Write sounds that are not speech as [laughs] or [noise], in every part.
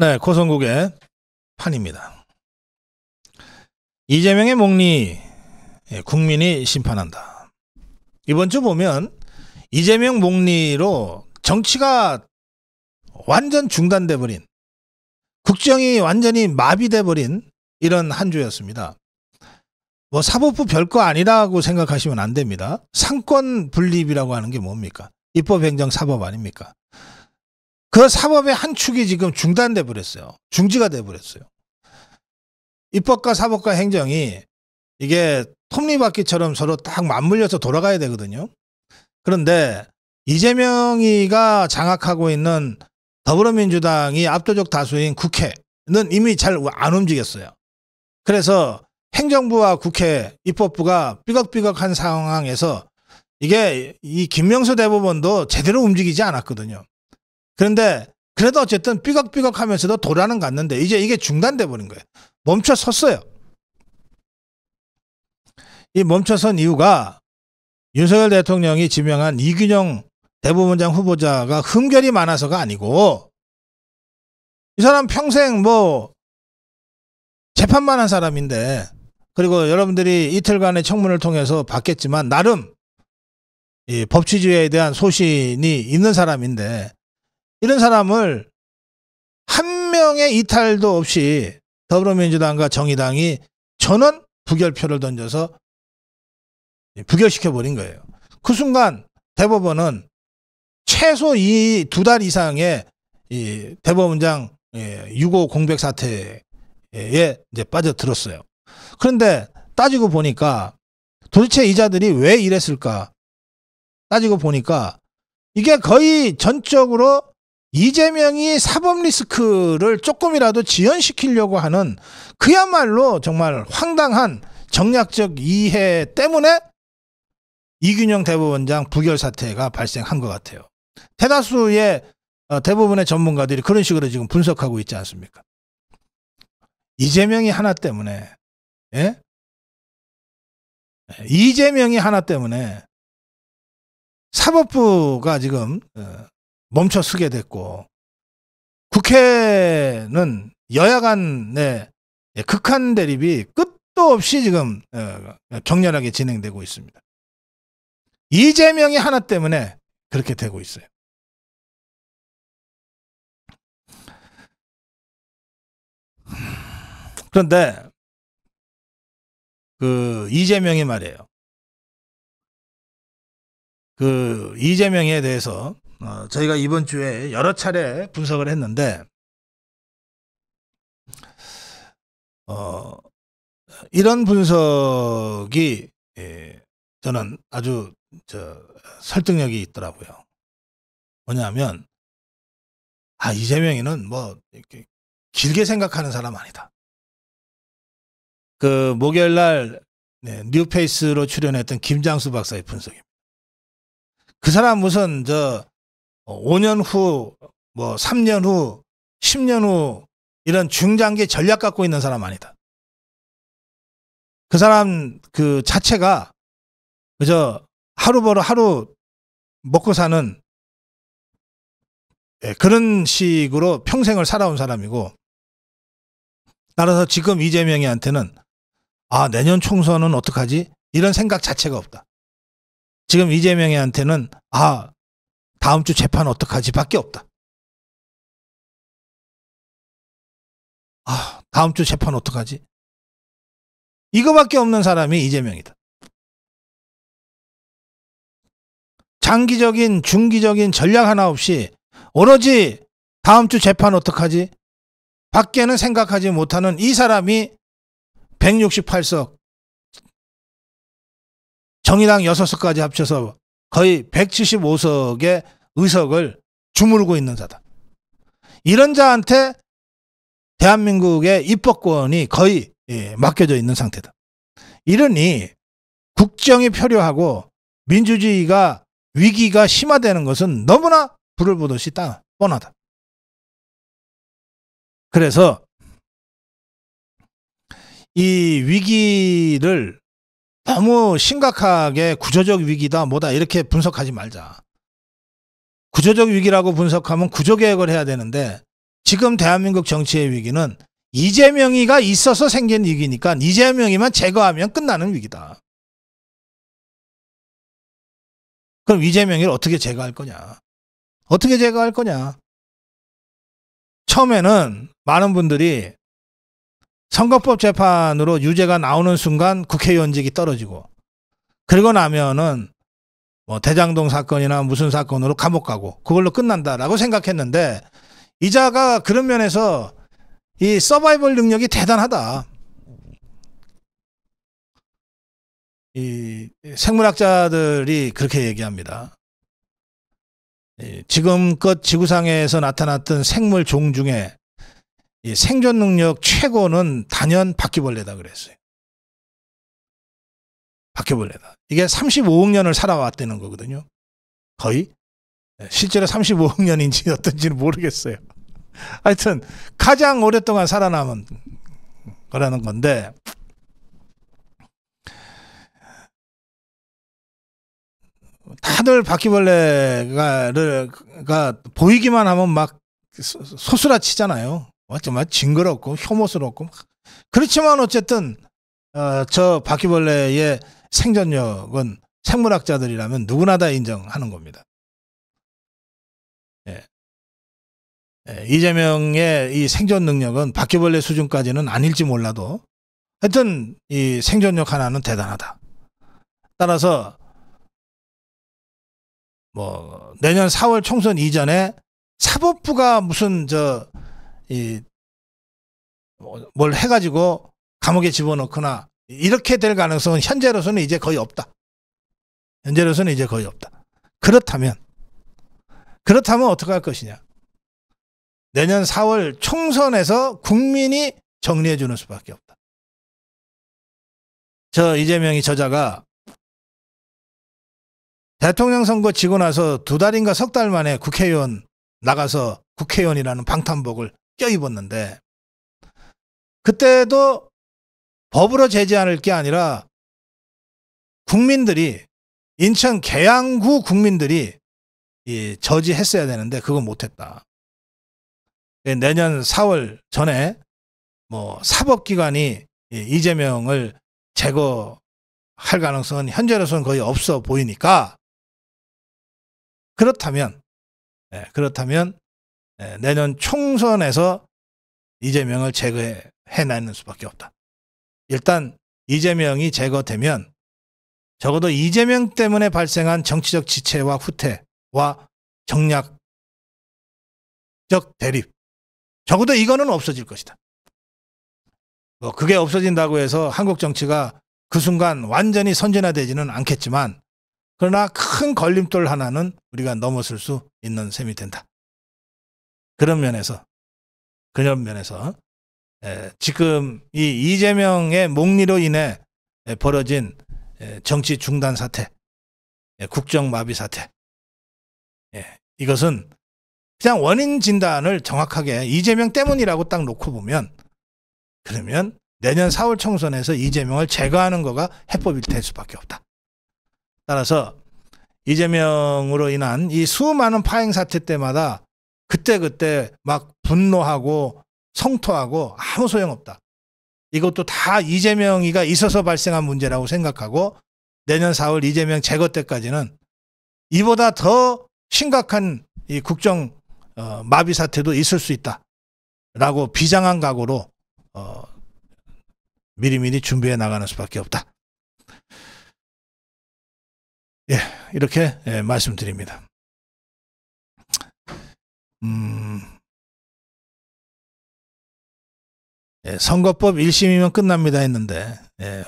네, 고성국의 판입니다. 이재명의 목리 예, 국민이 심판한다. 이번 주 보면 이재명 목리로 정치가 완전 중단돼 버린 국정이 완전히 마비돼 버린 이런 한 주였습니다. 뭐 사법부 별거 아니라고 생각하시면 안 됩니다. 상권 분립이라고 하는 게 뭡니까? 입법행정 사법 아닙니까? 그 사법의 한 축이 지금 중단돼 버렸어요. 중지가 돼 버렸어요. 입법과 사법과 행정이 이게 톱니바퀴처럼 서로 딱 맞물려서 돌아가야 되거든요. 그런데 이재명이가 장악하고 있는 더불어민주당이 압도적 다수인 국회는 이미 잘 안 움직였어요. 그래서 행정부와 국회, 입법부가 삐걱삐걱한 상황에서 이게 이 김명수 대법원도 제대로 움직이지 않았거든요. 그런데 그래도 어쨌든 삐걱삐걱 하면서도 도라는 갔는데 이제 이게 중단돼 버린 거예요. 멈춰 섰어요. 이 멈춰 선 이유가 윤석열 대통령이 지명한 이균영 대법원장 후보자가 흠결이 많아서가 아니고 이 사람 평생 뭐 재판만 한 사람인데 그리고 여러분들이 이틀간의 청문을 통해서 봤겠지만 나름 이 법치주의에 대한 소신이 있는 사람인데 이런 사람을 한 명의 이탈도 없이 더불어민주당과 정의당이 전원 부결표를 던져서 부결시켜버린 거예요. 그 순간 대법원은 최소 이 두 달 이상의 이 대법원장 예, 유고 공백 사태에 이제 빠져들었어요. 그런데 따지고 보니까 도대체 이자들이 왜 이랬을까? 따지고 보니까 이게 거의 전적으로 이재명이 사법 리스크를 조금이라도 지연시키려고 하는 그야말로 정말 황당한 정략적 이해 때문에 이균형 대법원장 부결 사태가 발생한 것 같아요. 대다수의 어, 대부분의 전문가들이 그런 식으로 지금 분석하고 있지 않습니까? 이재명이 하나 때문에 예? 예 이재명이 하나 때문에 사법부가 지금 어, 멈춰 쓰게 됐고 국회는 여야 간의 극한 대립이 끝도 없이 지금 어, 격렬하게 진행되고 있습니다. 이재명이 하나 때문에 그렇게 되고 있어요. 그런데 그 이재명이 말이에요. 그 이재명에 대해서 어, 저희가 이번 주에 여러 차례 분석을 했는데 어, 이런 분석이 예, 저는 아주 저, 설득력이 있더라고요. 뭐냐면 아 이재명이는 뭐 이렇게 길게 생각하는 사람 아니다. 그 목요일 날 네, 뉴페이스로 출연했던 김장수 박사의 분석입니다. 그 사람 무슨 저 5년 어, 후, 뭐 3년 후, 10년 후 이런 중장기 전략 갖고 있는 사람 아니다. 그 사람 그 자체가 그저 하루 벌어 하루 먹고 사는 예, 그런 식으로 평생을 살아온 사람이고 따라서 지금 이재명이한테는 아 내년 총선은 어떡하지 이런 생각 자체가 없다. 지금 이재명이한테는 아 다음 주 재판 어떡하지 밖에 없다. 아, 다음 주 재판 어떡하지? 이거밖에 없는 사람이 이재명이다. 장기적인, 중기적인 전략 하나 없이 오로지 다음 주 재판 어떡하지? 밖에는 생각하지 못하는 이 사람이 168석, 정의당 6석까지 합쳐서 거의 175석의 의석을 주무르고 있는 자다. 이런 자한테 대한민국의 입법권이 거의 예, 맡겨져 있는 상태다. 이러니 국정이 필요하고 민주주의가 위기가 심화되는 것은 너무나 불을 보듯이 딱 뻔하다. 그래서 이 위기를 너무 심각하게 구조적 위기다 뭐다 이렇게 분석하지 말자. 구조적 위기라고 분석하면 구조개혁을 해야 되는데 지금 대한민국 정치의 위기는 이재명이가 있어서 생긴 위기니까 이재명이만 제거하면 끝나는 위기다. 그럼 이재명이를 어떻게 제거할 거냐? 어떻게 제거할 거냐? 처음에는 많은 분들이 선거법 재판으로 유죄가 나오는 순간 국회의원직이 떨어지고 그리고 나면은 뭐 대장동 사건이나 무슨 사건으로 감옥 가고 그걸로 끝난다라고 생각했는데 이자가 그런 면에서 이 서바이벌 능력이 대단하다. 이 생물학자들이 그렇게 얘기합니다. 지금껏 지구상에서 나타났던 생물 종 중에 이 생존 능력 최고는 단연 바퀴벌레다 그랬어요. 바퀴벌레다. 이게 35억 년을 살아왔다는 거거든요. 거의. 네, 실제로 35억 년인지 [laughs] 어떤지는 모르겠어요. 하여튼 가장 오랫동안 살아남은 거라는 건데 다들 바퀴벌레가 보이기만 하면 막 소스라치잖아요. 정말 징그럽고 혐오스럽고 그렇지만 어쨌든 어, 저 바퀴벌레의 생존력은 생물학자들이라면 누구나 다 인정하는 겁니다. 예. 예, 이재명의 이 생존 능력은 바퀴벌레 수준까지는 아닐지 몰라도 하여튼 이 생존력 하나는 대단하다. 따라서 뭐 내년 4월 총선 이전에 사법부가 무슨 저 이뭘 뭐, 해가지고 감옥에 집어넣거나 이렇게 될 가능성은 현재로서는 이제 거의 없다. 현재로서는 이제 거의 없다. 그렇다면 그렇다면 어떻게 할 것이냐? 내년 4월 총선에서 국민이 정리해 주는 수밖에 없다. 저 이재명이 저자가 대통령 선거 지고 나서 두 달인가 석 달 만에 국회의원 나가서 국회의원이라는 방탄복을 껴입었는데 그때도 법으로 제재할 게 아니라 국민들이 인천 계양구 국민들이 이 저지했어야 되는데 그건 못했다. 예, 내년 4월 전에 뭐 사법기관이 이재명을 제거할 가능성은 현재로서는 거의 없어 보이니까 그렇다면 예, 그렇다면 예, 내년 총선에서 이재명을 제거해내는 수밖에 없다. 일단 이재명이 제거되면 적어도 이재명 때문에 발생한 정치적 지체와 후퇴와 정략적 대립 적어도 이거는 없어질 것이다. 뭐 그게 없어진다고 해서 한국 정치가 그 순간 완전히 선진화되지는 않겠지만 그러나 큰 걸림돌 하나는 우리가 넘어설 수 있는 셈이 된다. 그런 면에서 그런 면에서 에, 예, 지금 이 이재명의 목리로 인해 예, 벌어진 예, 정치 중단 사태, 국정 마비 사태, 이것은 그냥 원인 진단을 정확하게 이재명 때문이라고 딱 놓고 보면 그러면 내년 4월 총선에서 이재명을 제거하는 거가 해법이될 수밖에 없다. 따라서 이재명으로 인한 이 수많은 파행 사태 때마다 그때그때 막 분노하고 성토하고 아무 소용없다. 이것도 다 이재명이가 있어서 발생한 문제라고 생각하고 내년 4월 이재명 제거 때까지는 이보다 더 심각한 이 국정 어, 마비 사태도 있을 수 있다라고 비장한 각오로 어, 미리미리 준비해 나가는 수밖에 없다. 예, 이렇게 예, 말씀드립니다. 음. 예, 선거법 1심이면 끝납니다 했는데, 예,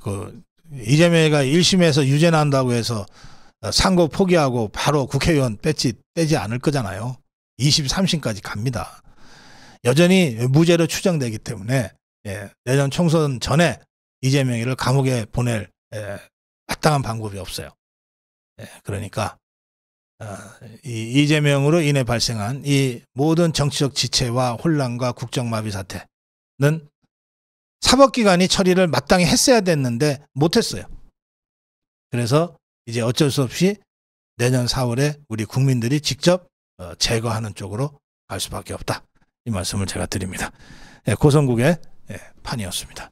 그, 이재명이가 1심에서 유죄 난다고 해서 상고 포기하고 바로 국회의원 빼지 떼지 않을 거잖아요. 23심까지 갑니다. 여전히 무죄로 추정되기 때문에, 예, 내년 총선 전에 이재명이를 감옥에 보낼, 예, 마땅한 방법이 없어요. 예, 그러니까, 아, 이 이재명으로 인해 발생한 이 모든 정치적 지체와 혼란과 국정마비 사태는 사법기관이 처리를 마땅히 했어야 됐는데 못했어요. 그래서 이제 어쩔 수 없이 내년 4월에 우리 국민들이 직접 어, 제거하는 쪽으로 갈 수밖에 없다. 이 말씀을 제가 드립니다. 예, 고성국의 예, 판이었습니다.